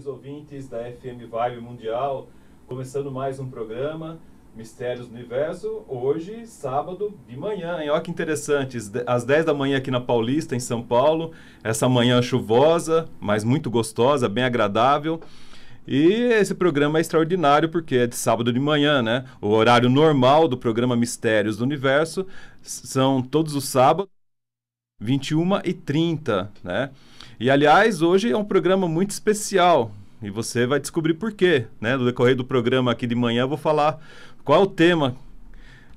jovens ouvintes da FM Vibe Mundial, começando mais um programa Mistérios do Universo, hoje, sábado de manhã, hein? Olha que interessante, às 10 da manhã aqui na Paulista, em São Paulo, essa manhã chuvosa, mas muito gostosa, bem agradável. E esse programa é extraordinário porque é de sábado de manhã, né? O horário normal do programa Mistérios do Universo são todos os sábados, 21 e 30, né? E aliás, hoje é um programa muito especial, e você vai descobrir por quê, né? No decorrer do programa aqui de manhã eu vou falar qual é o tema.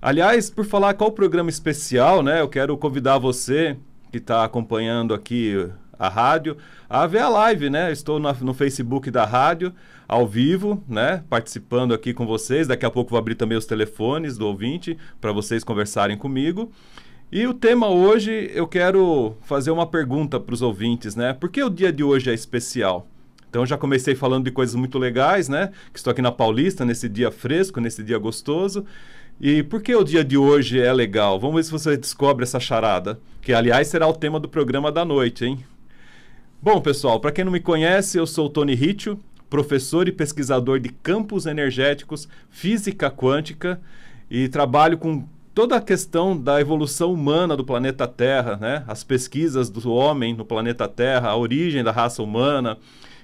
Aliás, por falar qual o programa especial, né? Eu quero convidar você que está acompanhando aqui a rádio a ver a live, né? Eu estou no, no Facebook da rádio, ao vivo, né? Participando aqui com vocês. Daqui a pouco vou abrir também os telefones do ouvinte para vocês conversarem comigo. E o tema hoje eu quero fazer uma pergunta para os ouvintes, né? Por que o dia de hoje é especial? Então já comecei falando de coisas muito legais, né? Que estou aqui na Paulista, nesse dia fresco, nesse dia gostoso. E por que o dia de hoje é legal? Vamos ver se você descobre essa charada, que aliás será o tema do programa da noite, hein? Bom, pessoal, para quem não me conhece, eu sou o Tony Ritchie, professor e pesquisador de campos energéticos, física quântica e trabalho com toda a questão da evolução humana do planeta Terra, né? As pesquisas do homem no planeta Terra, a origem da raça humana,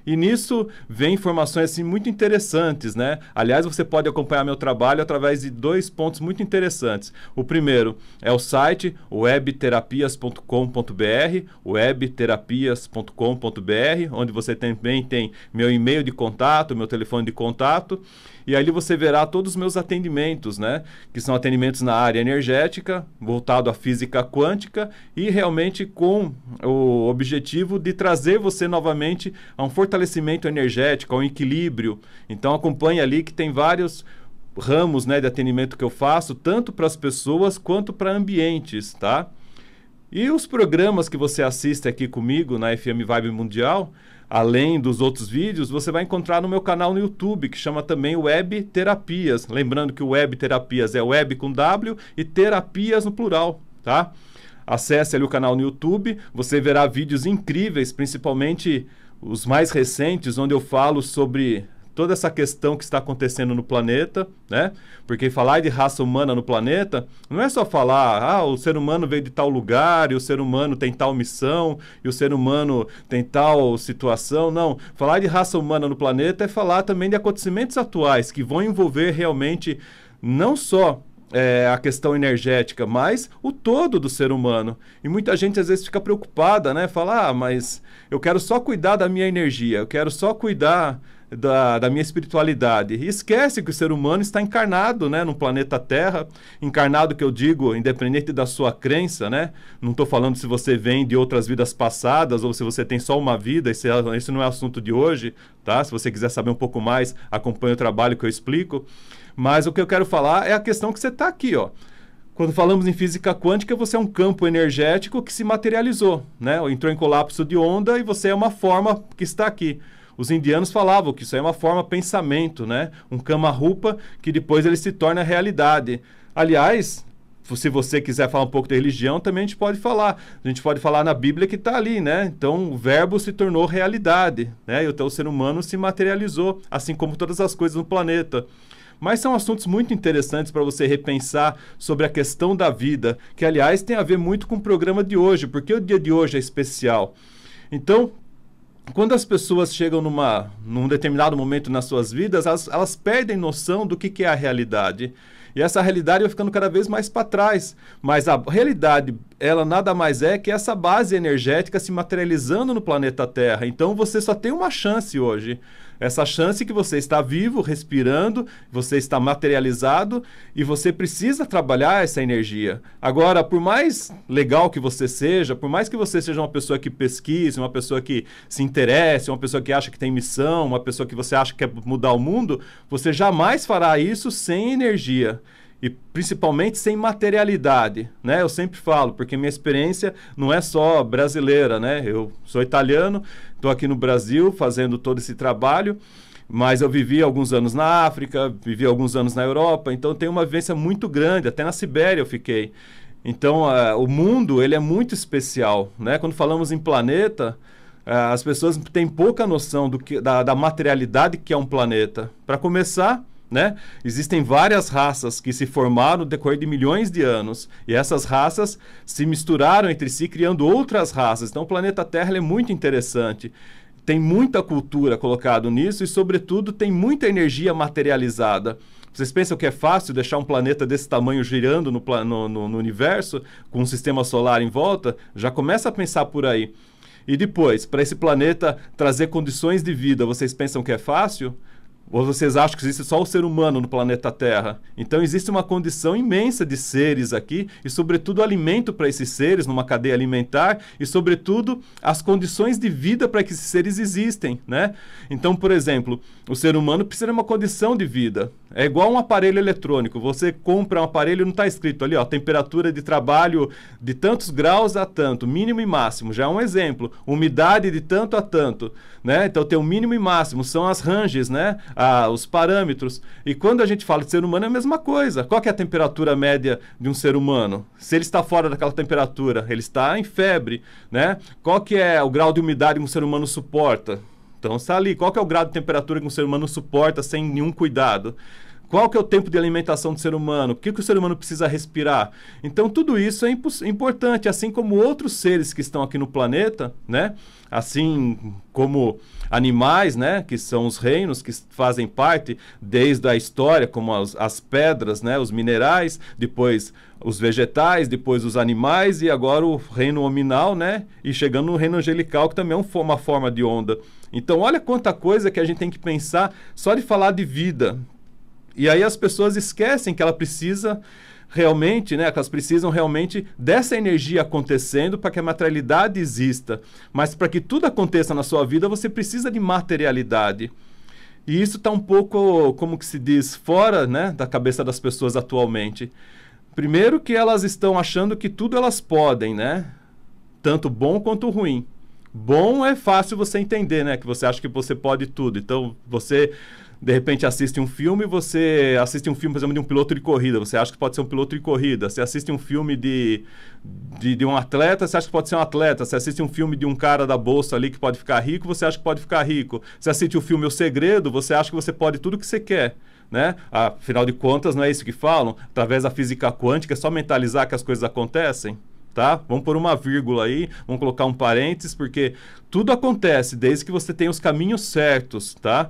e nisso vem informações assim, muito interessantes, né? Aliás, você pode acompanhar meu trabalho através de dois pontos muito interessantes. O primeiro é o site webterapias.com.br, webterapias.com.br, onde você também tem meu e-mail de contato, meu telefone de contato, e ali você verá todos os meus atendimentos, né? Que são atendimentos na área energética, voltado à física quântica e realmente com o objetivo de trazer você novamente a um fortalecimento fortalecimento energético, ao equilíbrio. Então acompanha ali que tem vários ramos né, de atendimento que eu faço, tanto para as pessoas quanto para ambientes, tá? E os programas que você assiste aqui comigo na FM Vibe Mundial, além dos outros vídeos, você vai encontrar no meu canal no YouTube, que chama também Web Terapias. Lembrando que o Web Terapias é web com W e terapias no plural, tá? Acesse ali o canal no YouTube, você verá vídeos incríveis, principalmente os mais recentes, onde eu falo sobre toda essa questão que está acontecendo no planeta, né? Porque falar de raça humana no planeta não é só falar, ah, o ser humano veio de tal lugar, e o ser humano tem tal missão, e o ser humano tem tal situação. Não, falar de raça humana no planeta é falar também de acontecimentos atuais que vão envolver realmente não só é, a questão energética, mas o todo do ser humano. E muita gente às vezes fica preocupada, né? Fala, ah, mas eu quero só cuidar da minha energia, eu quero só cuidar da, da minha espiritualidade. E esquece que o ser humano está encarnado, né? No planeta Terra, encarnado que eu digo, independente da sua crença, né? Não estou falando se você vem de outras vidas passadas ou se você tem só uma vida, esse, é, esse não é assunto de hoje, tá? Se você quiser saber um pouco mais, acompanhe o trabalho que eu explico. Mas o que eu quero falar é a questão que você está aqui, ó. Quando falamos em física quântica, você é um campo energético que se materializou, né? Entrou em colapso de onda e você é uma forma que está aqui. Os indianos falavam que isso é uma forma pensamento, né? Um kama-rupa que depois ele se torna realidade. Aliás, se você quiser falar um pouco da religião, também a gente pode falar. A gente pode falar na Bíblia que está ali, né? Então, o verbo se tornou realidade, né? Então, o ser humano se materializou, assim como todas as coisas no planeta. Mas são assuntos muito interessantes para você repensar sobre a questão da vida, que aliás tem a ver muito com o programa de hoje, porque o dia de hoje é especial. Então, quando as pessoas chegam numa, num determinado momento nas suas vidas, elas, elas perdem noção do que, que é a realidade. E essa realidade vai ficando cada vez mais para trás. Mas a realidade, ela nada mais é que essa base energética se materializando no planeta Terra. Então você só tem uma chance hoje. Essa chance que você está vivo, respirando, você está materializado e você precisa trabalhar essa energia. Agora, por mais legal que você seja, por mais que você seja uma pessoa que pesquise, uma pessoa que se interesse, uma pessoa que acha que tem missão, uma pessoa que você acha que quer mudar o mundo, você jamais fará isso sem energia e principalmente sem materialidade, né? Eu sempre falo, porque minha experiência não é só brasileira, né? Eu sou italiano, estou aqui no Brasil fazendo todo esse trabalho, mas eu vivi alguns anos na África, vivi alguns anos na Europa, então tenho uma vivência muito grande, até na Sibéria eu fiquei. Então, uh, o mundo, ele é muito especial, né? Quando falamos em planeta, uh, as pessoas têm pouca noção do que, da, da materialidade que é um planeta. Para começar, né? Existem várias raças que se formaram no decorrer de milhões de anos e essas raças se misturaram entre si, criando outras raças. Então, o planeta Terra é muito interessante. Tem muita cultura colocada nisso e, sobretudo, tem muita energia materializada. Vocês pensam que é fácil deixar um planeta desse tamanho girando no, no, no universo, com um sistema solar em volta? Já começa a pensar por aí. E depois, para esse planeta trazer condições de vida, vocês pensam que é fácil? Ou vocês acham que existe só o ser humano no planeta Terra? Então existe uma condição imensa de seres aqui e, sobretudo, alimento para esses seres numa cadeia alimentar e, sobretudo, as condições de vida para que esses seres existem, né? Então, por exemplo, o ser humano precisa de uma condição de vida. É igual um aparelho eletrônico. Você compra um aparelho e não está escrito ali, ó, temperatura de trabalho de tantos graus a tanto, mínimo e máximo. Já é um exemplo. Umidade de tanto a tanto, né? Então tem o mínimo e máximo, são as ranges, né? os parâmetros. E quando a gente fala de ser humano, é a mesma coisa. Qual é a temperatura média de um ser humano? Se ele está fora daquela temperatura, ele está em febre, né? Qual que é o grau de umidade que um ser humano suporta? Então está ali. Qual que é o grau de temperatura que um ser humano suporta sem nenhum cuidado? Qual que é o tempo de alimentação do ser humano? O que, que o ser humano precisa respirar? Então, tudo isso é importante, assim como outros seres que estão aqui no planeta, né? Assim como animais, né? Que são os reinos que fazem parte desde a história, como as, as pedras, né? Os minerais, depois os vegetais, depois os animais e agora o reino hominal, né? E chegando no reino angelical, que também é uma forma de onda. Então, olha quanta coisa que a gente tem que pensar só de falar de vida. E aí as pessoas esquecem que ela precisa realmente, né, que elas precisam realmente dessa energia acontecendo para que a materialidade exista. Mas para que tudo aconteça na sua vida, você precisa de materialidade. E isso está um pouco, como que se diz, fora né, da cabeça das pessoas atualmente. Primeiro que elas estão achando que tudo elas podem, né? Tanto bom quanto ruim. Bom é fácil você entender, né? Que você acha que você pode tudo. Então, você de repente assiste um filme, você assiste um filme, por exemplo, de um piloto de corrida, você acha que pode ser um piloto de corrida. Você assiste um filme de, de, de, um atleta, você acha que pode ser um atleta. Você assiste um filme de um cara da bolsa ali que pode ficar rico, você acha que pode ficar rico. Você assiste o filme O Segredo, você acha que você pode tudo que você quer. Né? Afinal de contas, não é isso que falam? Através da física quântica, é só mentalizar que as coisas acontecem. Tá? Vamos pôr uma vírgula aí, vamos colocar um parênteses, porque tudo acontece desde que você tenha os caminhos certos, tá?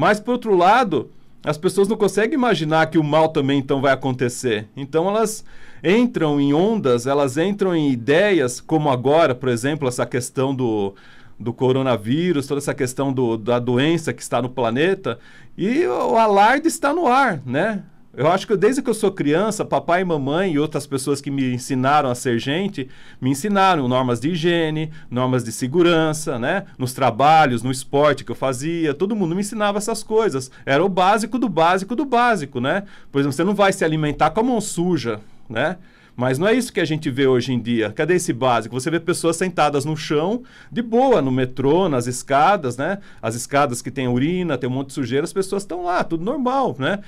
Mas, por outro lado, as pessoas não conseguem imaginar que o mal também então vai acontecer. Então elas entram em ondas, elas entram em ideias, como agora, por exemplo, essa questão do, do coronavírus, toda essa questão do, da doença que está no planeta, e o alarde está no ar, né? Eu acho que desde que eu sou criança, papai e mamãe e outras pessoas que me ensinaram a ser gente, me ensinaram normas de higiene, normas de segurança, né? Nos trabalhos, no esporte que eu fazia, todo mundo me ensinava essas coisas. Era o básico do básico do básico, né? Por exemplo, você não vai se alimentar com a mão suja, né? Mas não é isso que a gente vê hoje em dia. Cadê esse básico? Você vê pessoas sentadas no chão, de boa, no metrô, nas escadas, né? As escadas que tem urina, tem um monte de sujeira, as pessoas estão lá, tudo normal, né?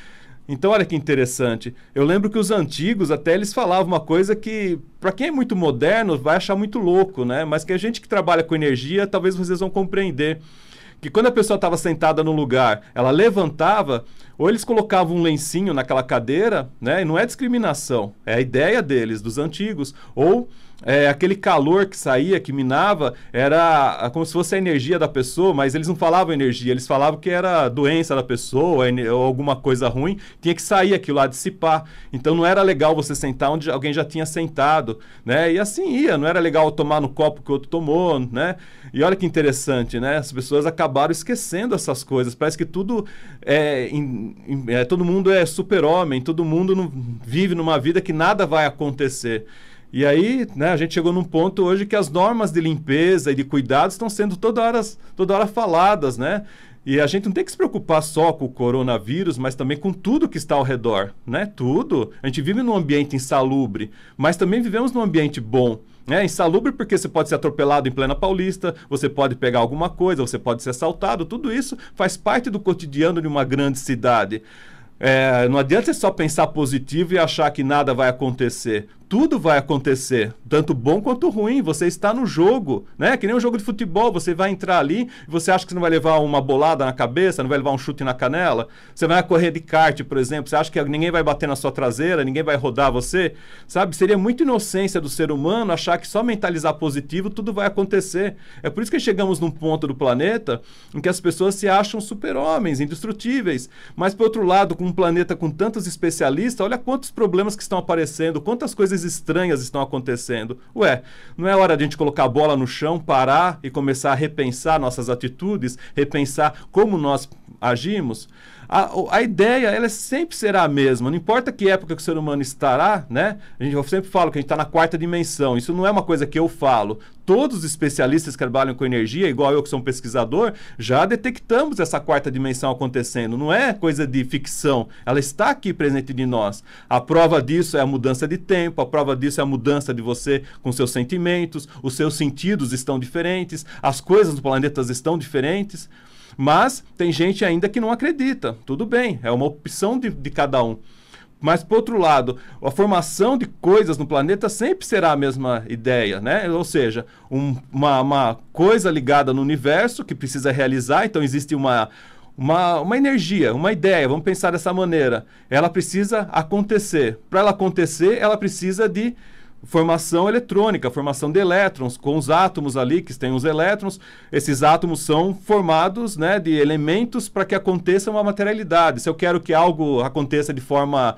Então, olha que interessante. Eu lembro que os antigos até eles falavam uma coisa que, para quem é muito moderno, vai achar muito louco, né? Mas que a gente que trabalha com energia, talvez vocês vão compreender. Que quando a pessoa estava sentada no lugar, ela levantava, ou eles colocavam um lencinho naquela cadeira, né? E não é discriminação, é a ideia deles, dos antigos. Ou é, aquele calor que saía, que minava, era ah, como se fosse a energia da pessoa, mas eles não falavam energia, eles falavam que era doença da pessoa ou alguma coisa ruim, tinha que sair aquilo lá, dissipar. Então não era legal você sentar onde alguém já tinha sentado, né? E assim ia, não era legal tomar no copo que outro tomou, né? E olha que interessante, né? As pessoas acabaram esquecendo essas coisas, parece que tudo é. Em, é, todo mundo é super-homem, todo mundo não, vive numa vida que nada vai acontecer. E aí, né, a gente chegou num ponto hoje que as normas de limpeza e de cuidados estão sendo toda hora, toda hora faladas, né? E a gente não tem que se preocupar só com o coronavírus, mas também com tudo que está ao redor, né? Tudo. A gente vive num ambiente insalubre, mas também vivemos num ambiente bom. É insalubre porque você pode ser atropelado em plena Paulista, você pode pegar alguma coisa, você pode ser assaltado. Tudo isso faz parte do cotidiano de uma grande cidade. É, não adianta você só pensar positivo e achar que nada vai acontecer, tudo vai acontecer, tanto bom quanto ruim. Você está no jogo, né? Que nem um jogo de futebol, você vai entrar ali, você acha que você não vai levar uma bolada na cabeça, não vai levar um chute na canela. Você vai correr de kart, por exemplo, você acha que ninguém vai bater na sua traseira, ninguém vai rodar você, sabe? Seria muita inocência do ser humano achar que só mentalizar positivo tudo vai acontecer. É por isso que chegamos num ponto do planeta em que as pessoas se acham super-homens, indestrutíveis. Mas por outro lado, com um planeta com tantos especialistas, olha quantos problemas que estão aparecendo, quantas coisas coisas estranhas estão acontecendo. Ué, não é hora de a gente colocar a bola no chão, parar e começar a repensar nossas atitudes, repensar como nós agimos? a, a ideia ela sempre será a mesma. Não importa que época que o ser humano estará, né? A gente, eu sempre falo que a gente está na quarta dimensão. Isso não é uma coisa que eu falo. Todos os especialistas que trabalham com energia, igual eu que sou um pesquisador, já detectamos essa quarta dimensão acontecendo. Não é coisa de ficção. Ela está aqui presente de nós. A prova disso é a mudança de tempo, a prova disso é a mudança de você com seus sentimentos, os seus sentidos estão diferentes, as coisas do planeta estão diferentes. Mas tem gente ainda que não acredita. Tudo bem, é uma opção de, de cada um. Mas, por outro lado, a formação de coisas no planeta sempre será a mesma ideia, né? Ou seja, um, uma, uma coisa ligada no universo que precisa realizar, então existe uma, uma, uma energia, uma ideia, vamos pensar dessa maneira. Ela precisa acontecer. Para ela acontecer, ela precisa de formação eletrônica, formação de elétrons, com os átomos ali que têm os elétrons. Esses átomos são formados né, de elementos para que aconteça uma materialidade. Se eu quero que algo aconteça de forma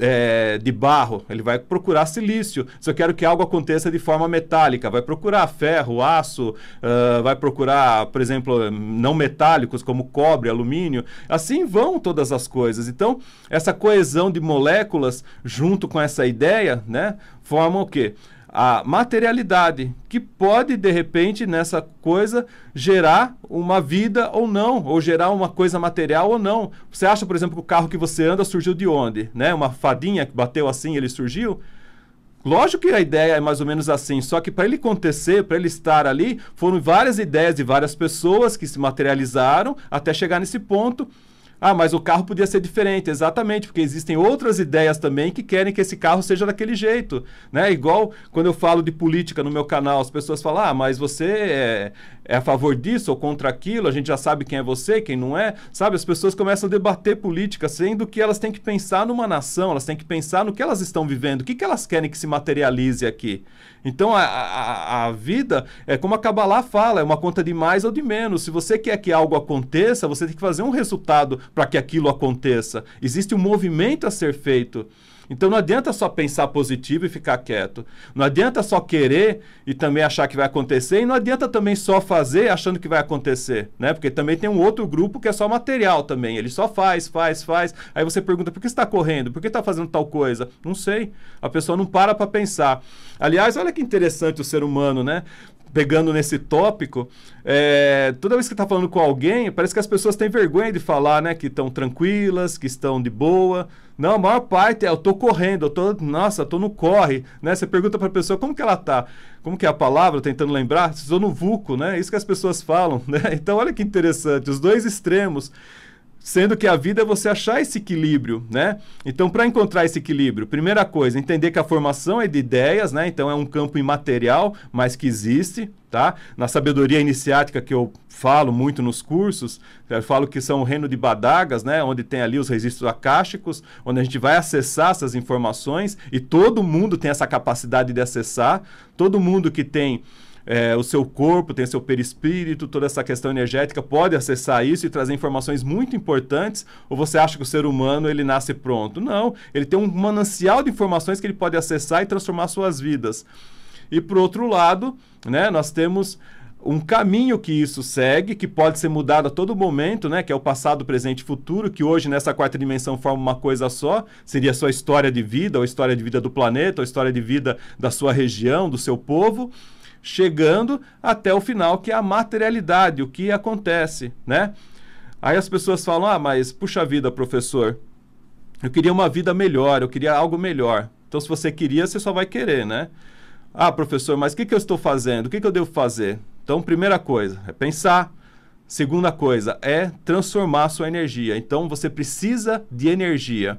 é, de barro, ele vai procurar silício. Se eu quero que algo aconteça de forma metálica, vai procurar ferro, aço, uh, vai procurar, por exemplo, não metálicos como cobre, alumínio. Assim vão todas as coisas. Então, essa coesão de moléculas junto com essa ideia, né, forma o quê? a materialidade, que pode, de repente, nessa coisa, gerar uma vida ou não, ou gerar uma coisa material ou não. Você acha, por exemplo, que o carro que você anda surgiu de onde? Né? Uma fadinha que bateu assim ele surgiu? Lógico que a ideia é mais ou menos assim, só que para ele acontecer, para ele estar ali, foram várias ideias de várias pessoas que se materializaram até chegar nesse ponto ah, mas o carro podia ser diferente, exatamente, porque existem outras ideias também que querem que esse carro seja daquele jeito, né? Igual quando eu falo de política no meu canal, as pessoas falam: "Ah, mas você é, é a favor disso ou contra aquilo, a gente já sabe quem é você, quem não é, sabe? As pessoas começam a debater política, sendo que elas têm que pensar numa nação, elas têm que pensar no que elas estão vivendo, o que, que elas querem que se materialize aqui. Então a, a, a vida é como a Kabbalah fala, é uma conta de mais ou de menos. Se você quer que algo aconteça, você tem que fazer um resultado para que aquilo aconteça. Existe um movimento a ser feito. Então não adianta só pensar positivo e ficar quieto. Não adianta só querer e também achar que vai acontecer. E não adianta também só fazer achando que vai acontecer, né? Porque também tem um outro grupo que é só material também. Ele só faz, faz, faz. Aí você pergunta, por que está correndo? Por que está fazendo tal coisa? Não sei. A pessoa não para para pensar. Aliás, olha que interessante o ser humano, né? pegando nesse tópico, é, toda vez que está falando com alguém, parece que as pessoas têm vergonha de falar, né? Que estão tranquilas, que estão de boa. Não, a maior parte é eu tô correndo, eu tô, nossa, eu tô no corre, né? Você pergunta para a pessoa como que ela tá, como que é a palavra, tentando lembrar, estou no vulco, né? É isso que as pessoas falam, né? Então olha que interessante, os dois extremos. Sendo que a vida é você achar esse equilíbrio, né? Então, para encontrar esse equilíbrio, primeira coisa, entender que a formação é de ideias, né? Então, é um campo imaterial, mas que existe, tá? Na sabedoria iniciática que eu falo muito nos cursos, eu falo que são o reino de badagas, né? Onde tem ali os registros akáshicos, onde a gente vai acessar essas informações e todo mundo tem essa capacidade de acessar. Todo mundo que tem é, o seu corpo, tem o seu perispírito, toda essa questão energética, pode acessar isso e trazer informações muito importantes? Ou você acha que o ser humano ele nasce pronto? Não, ele tem um manancial de informações que ele pode acessar e transformar suas vidas. E por outro lado, né, nós temos um caminho que isso segue, que pode ser mudado a todo momento, né? Que é o passado, presente e futuro, que hoje nessa quarta dimensão forma uma coisa só, seria a sua história de vida, ou a história de vida do planeta, ou a história de vida da sua região, do seu povo chegando até o final, que é a materialidade, o que acontece, né? Aí as pessoas falam: "Ah, mas puxa vida, professor, eu queria uma vida melhor, eu queria algo melhor". Então se você queria, você só vai querer, né? Ah, professor, mas o que, que eu estou fazendo? O que, que eu devo fazer? Então, primeira coisa é pensar. Segunda coisa é transformar sua energia. Então, você precisa de energia.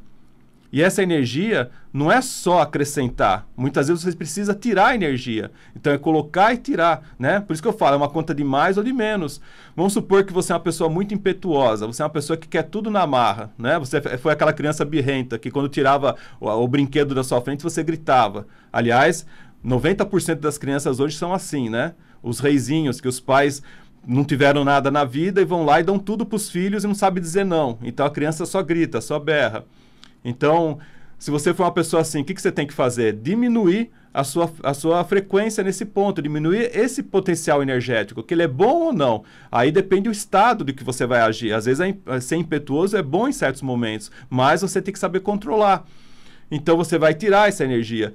E essa energia não é só acrescentar. Muitas vezes você precisa tirar energia. Então é colocar e tirar, né? Por isso que eu falo, é uma conta de mais ou de menos. Vamos supor que você é uma pessoa muito impetuosa, você é uma pessoa que quer tudo na marra, né? Você é, foi aquela criança birrenta que quando tirava o, o brinquedo da sua frente você gritava. Aliás, 90% das crianças hoje são assim, né? Os reizinhos que os pais não tiveram nada na vida e vão lá e dão tudo para os filhos e não sabe dizer não. Então a criança só grita, só berra. Então, se você for uma pessoa assim, o que, que você tem que fazer? Diminuir a sua, a sua frequência nesse ponto, diminuir esse potencial energético, que ele é bom ou não. Aí depende do estado de que você vai agir. Às vezes é, é, ser impetuoso é bom em certos momentos, mas você tem que saber controlar. Então você vai tirar essa energia.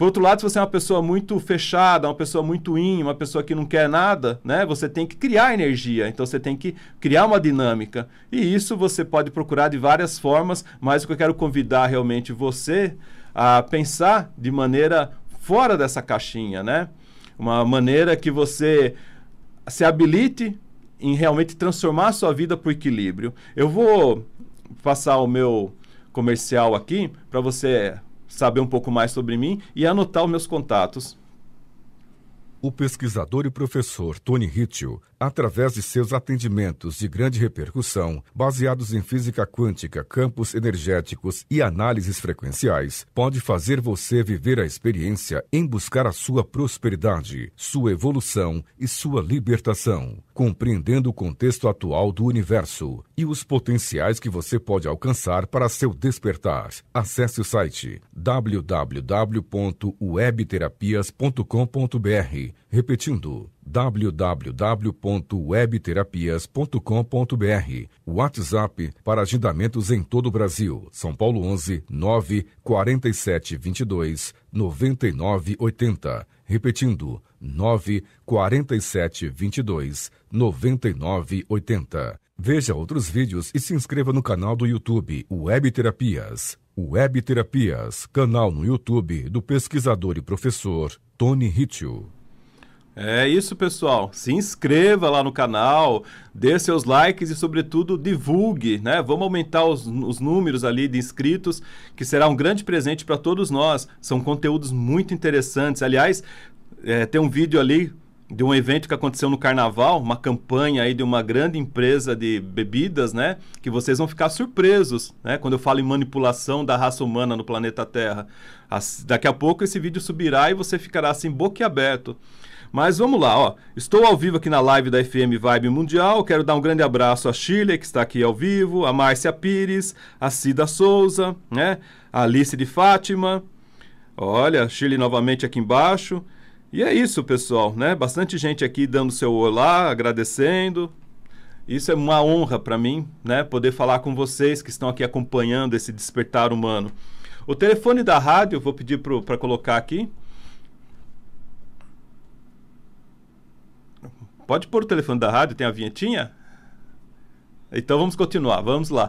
Por outro lado, se você é uma pessoa muito fechada, uma pessoa muito in, uma pessoa que não quer nada, né? Você tem que criar energia, então você tem que criar uma dinâmica. E isso você pode procurar de várias formas, mas o que eu quero convidar realmente você a pensar de maneira fora dessa caixinha, né? Uma maneira que você se habilite em realmente transformar a sua vida para o equilíbrio. Eu vou passar o meu comercial aqui para você saber um pouco mais sobre mim e anotar os meus contatos. O pesquisador e professor Tony Hitchell através de seus atendimentos de grande repercussão, baseados em física quântica, campos energéticos e análises frequenciais, pode fazer você viver a experiência em buscar a sua prosperidade, sua evolução e sua libertação, compreendendo o contexto atual do universo e os potenciais que você pode alcançar para seu despertar. Acesse o site www.webterapias.com.br Repetindo, www.webterapias.com.br. WhatsApp para agendamentos em todo o Brasil. São Paulo 11 9 47 22 99 80. Repetindo, 9 47 22 99 80. Veja outros vídeos e se inscreva no canal do YouTube Web Terapias. Web Terapias, canal no YouTube do pesquisador e professor Tony Ritchie. É isso, pessoal. Se inscreva lá no canal, dê seus likes e, sobretudo, divulgue, né? Vamos aumentar os, os números ali de inscritos, que será um grande presente para todos nós. São conteúdos muito interessantes. Aliás, é, tem um vídeo ali de um evento que aconteceu no carnaval, uma campanha aí de uma grande empresa de bebidas, né? Que vocês vão ficar surpresos, né? Quando eu falo em manipulação da raça humana no planeta Terra. As, daqui a pouco esse vídeo subirá e você ficará assim boquiaberto. aberto. Mas vamos lá, ó. Estou ao vivo aqui na live da FM Vibe Mundial. Quero dar um grande abraço a Chile, que está aqui ao vivo, a Márcia Pires, a Cida Souza, né? A Alice de Fátima. Olha, Chile novamente aqui embaixo. E é isso, pessoal, né? Bastante gente aqui dando seu olá, agradecendo. Isso é uma honra para mim, né? Poder falar com vocês que estão aqui acompanhando esse despertar humano. O telefone da rádio, vou pedir para colocar aqui, Pode pôr o telefone da rádio, tem a vinhetinha? Então vamos continuar, vamos lá.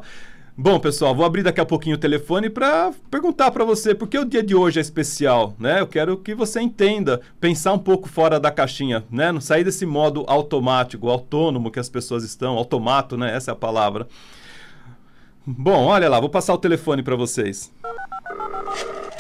Bom, pessoal, vou abrir daqui a pouquinho o telefone para perguntar para você por que o dia de hoje é especial, né? Eu quero que você entenda, pensar um pouco fora da caixinha, né? Não sair desse modo automático, autônomo que as pessoas estão, automato, né? Essa é a palavra. Bom, olha lá, vou passar o telefone para vocês.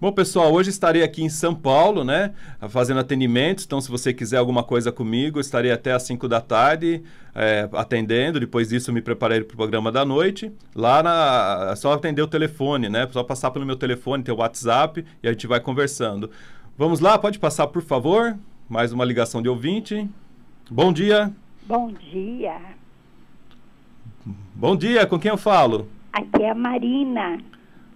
Bom, pessoal, hoje estarei aqui em São Paulo, né? Fazendo atendimento. Então, se você quiser alguma coisa comigo, estarei até às 5 da tarde é, atendendo. Depois disso, me preparei para o programa da noite. Lá na, é só atender o telefone, né? É só passar pelo meu telefone, o WhatsApp, e a gente vai conversando. Vamos lá, pode passar, por favor. Mais uma ligação de ouvinte. Bom dia. Bom dia. Bom dia, com quem eu falo? Aqui é a Marina.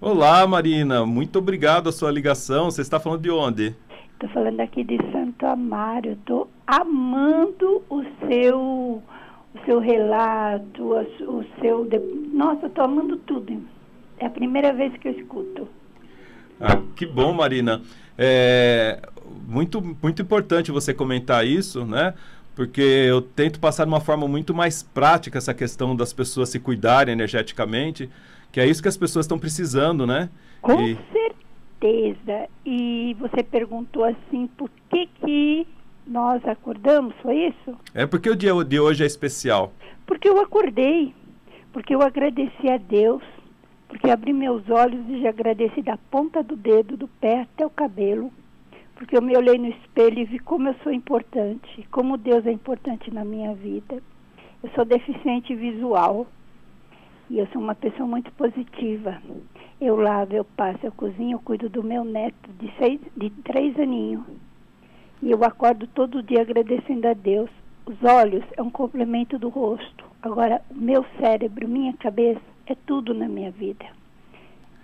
Olá, Marina. Muito obrigado a sua ligação. Você está falando de onde? Estou falando aqui de Santo Amaro. Estou amando o seu o seu relato, o seu. Nossa, estou amando tudo. É a primeira vez que eu escuto. Ah, que bom, Marina. É muito, muito importante você comentar isso, né? Porque eu tento passar de uma forma muito mais prática essa questão das pessoas se cuidarem energeticamente. Que é isso que as pessoas estão precisando, né? Com e... certeza. E você perguntou assim, por que que nós acordamos, foi isso? É porque o dia de hoje é especial. Porque eu acordei, porque eu agradeci a Deus, porque abri meus olhos e já agradeci da ponta do dedo, do pé até o cabelo, porque eu me olhei no espelho e vi como eu sou importante, como Deus é importante na minha vida. Eu sou deficiente visual, e eu sou uma pessoa muito positiva. Eu lavo, eu passo, eu cozinho, eu cuido do meu neto de, seis, de três aninhos. E eu acordo todo dia agradecendo a Deus. Os olhos é um complemento do rosto. Agora, o meu cérebro, minha cabeça, é tudo na minha vida.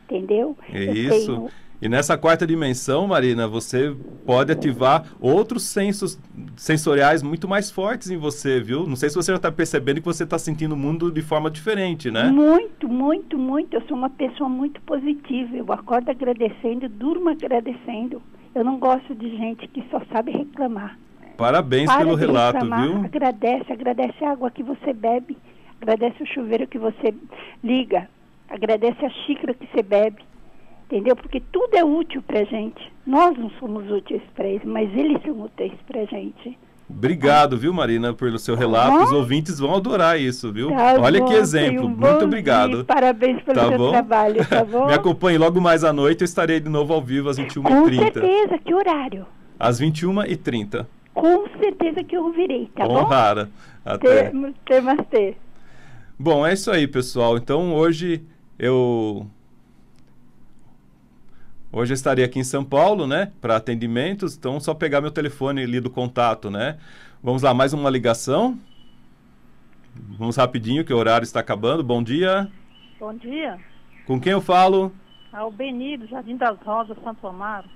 Entendeu? É eu isso. Tenho e nessa quarta dimensão, Marina, você pode ativar outros sensos sensoriais muito mais fortes em você, viu? Não sei se você já está percebendo que você está sentindo o mundo de forma diferente, né? Muito, muito, muito. Eu sou uma pessoa muito positiva. Eu acordo agradecendo, durmo agradecendo. Eu não gosto de gente que só sabe reclamar. Parabéns Para pelo relato, reclamar, viu? Agradece, agradece a água que você bebe, agradece o chuveiro que você liga, agradece a xícara que você bebe entendeu? Porque tudo é útil para gente. Nós não somos úteis para eles, mas eles são úteis para gente. Obrigado, viu, Marina, pelo seu relato. Os ouvintes vão adorar isso, viu? Tá Olha bom, que exemplo. Um Muito obrigado. Dia. Parabéns pelo tá seu bom? trabalho, tá bom? Me acompanhe logo mais à noite. Eu estarei de novo ao vivo às 21h30. Com certeza. Que horário? Às 21h30. Com certeza que eu ouvirei, tá Honrara. bom? Honrara. Até. Temastê. Bom, é isso aí, pessoal. Então, hoje eu Hoje eu estaria aqui em São Paulo, né, para atendimentos, então só pegar meu telefone ali do contato, né? Vamos lá, mais uma ligação. Vamos rapidinho, que o horário está acabando. Bom dia. Bom dia. Com quem eu falo? Albeni, é do Jardim das Rosas, Santo Amaro.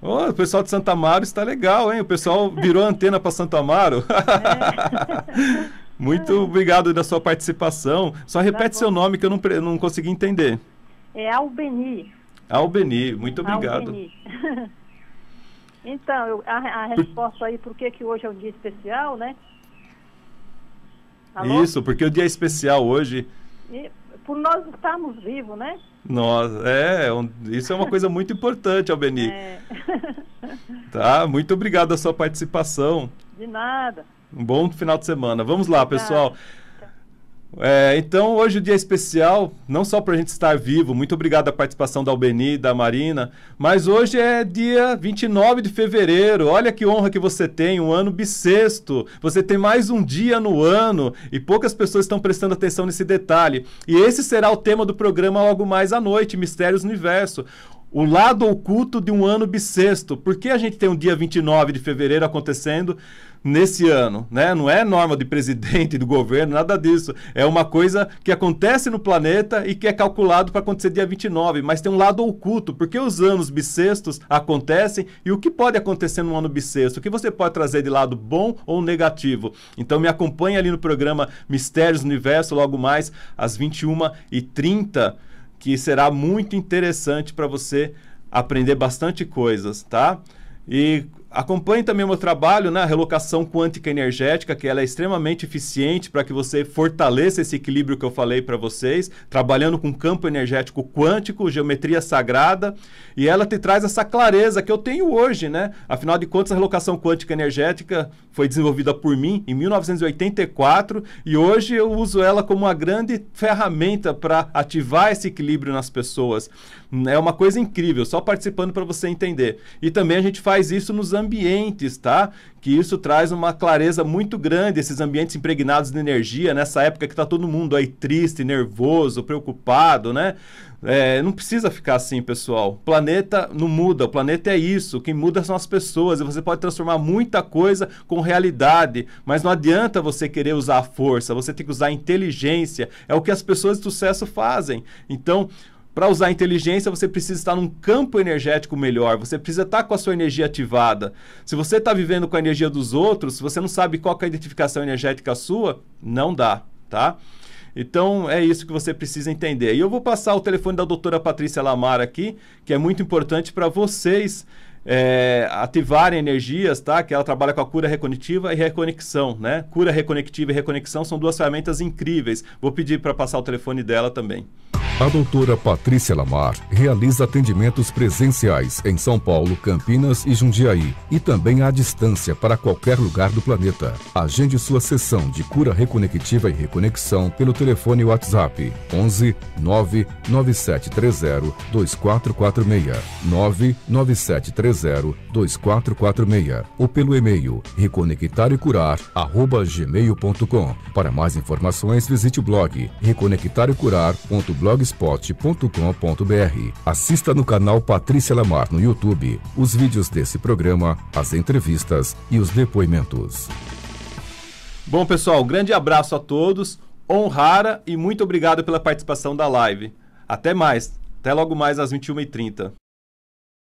Oh, o pessoal de Santo Amaro está legal, hein? O pessoal virou antena para Santo Amaro. É. Muito é. obrigado da sua participação. Só repete tá seu nome que eu não, não consegui entender. É Albeni. Albeni, muito obrigado. Albeni. então, a, a, resposta aí por que que hoje é um dia especial, né? Alô? Isso, porque o dia é especial hoje. E, por nós estarmos vivos, né? Nós, é, um, isso é uma coisa muito importante, Albeni. É. tá, muito obrigado a sua participação. De nada. Um bom final de semana. Vamos lá, pessoal. Tá. É, então, hoje o dia é especial, não só para a gente estar vivo, muito obrigado à participação da Albeni, da Marina, mas hoje é dia 29 de fevereiro. Olha que honra que você tem, um ano bissexto. Você tem mais um dia no ano e poucas pessoas estão prestando atenção nesse detalhe. E esse será o tema do programa Logo Mais à Noite Mistérios do Universo o lado oculto de um ano bissexto. Por que a gente tem um dia 29 de fevereiro acontecendo nesse ano? Né? Não é norma de presidente, do governo, nada disso. É uma coisa que acontece no planeta e que é calculado para acontecer dia 29, mas tem um lado oculto. Por que os anos bissextos acontecem e o que pode acontecer num ano bissexto? O que você pode trazer de lado bom ou negativo? Então me acompanhe ali no programa Mistérios do Universo, logo mais às 21h30 que será muito interessante para você aprender bastante coisas, tá? E Acompanhe também o meu trabalho na né? relocação quântica energética, que ela é extremamente eficiente para que você fortaleça esse equilíbrio que eu falei para vocês, trabalhando com campo energético quântico, geometria sagrada, e ela te traz essa clareza que eu tenho hoje, né? Afinal de contas, a relocação quântica energética foi desenvolvida por mim em 1984 e hoje eu uso ela como uma grande ferramenta para ativar esse equilíbrio nas pessoas. É uma coisa incrível, só participando para você entender. E também a gente faz isso nos ambientes, tá? Que isso traz uma clareza muito grande, esses ambientes impregnados de energia, nessa época que está todo mundo aí triste, nervoso, preocupado, né? É, não precisa ficar assim, pessoal. O planeta não muda, o planeta é isso. Quem muda são as pessoas. E você pode transformar muita coisa com realidade. Mas não adianta você querer usar a força, você tem que usar a inteligência. É o que as pessoas de sucesso fazem. Então, para usar inteligência, você precisa estar num campo energético melhor, você precisa estar tá com a sua energia ativada. Se você está vivendo com a energia dos outros, se você não sabe qual é a identificação energética sua, não dá, tá? Então é isso que você precisa entender. E eu vou passar o telefone da doutora Patrícia Lamar aqui, que é muito importante para vocês é, ativarem energias, tá? Que ela trabalha com a cura reconectiva e reconexão, né? Cura reconectiva e reconexão são duas ferramentas incríveis. Vou pedir para passar o telefone dela também. A doutora Patrícia Lamar realiza atendimentos presenciais em São Paulo, Campinas e Jundiaí e também à distância para qualquer lugar do planeta. Agende sua sessão de cura reconectiva e reconexão pelo telefone WhatsApp 11 99730 2446 99730 2446 ou pelo e-mail reconectarecurar@gmail.com. Para mais informações visite o blog reconectarecurar.blog blogspot.com.br. Assista no canal Patrícia Lamar no YouTube os vídeos desse programa, as entrevistas e os depoimentos. Bom, pessoal, grande abraço a todos. Honrara e muito obrigado pela participação da live. Até mais. Até logo mais às 21h30.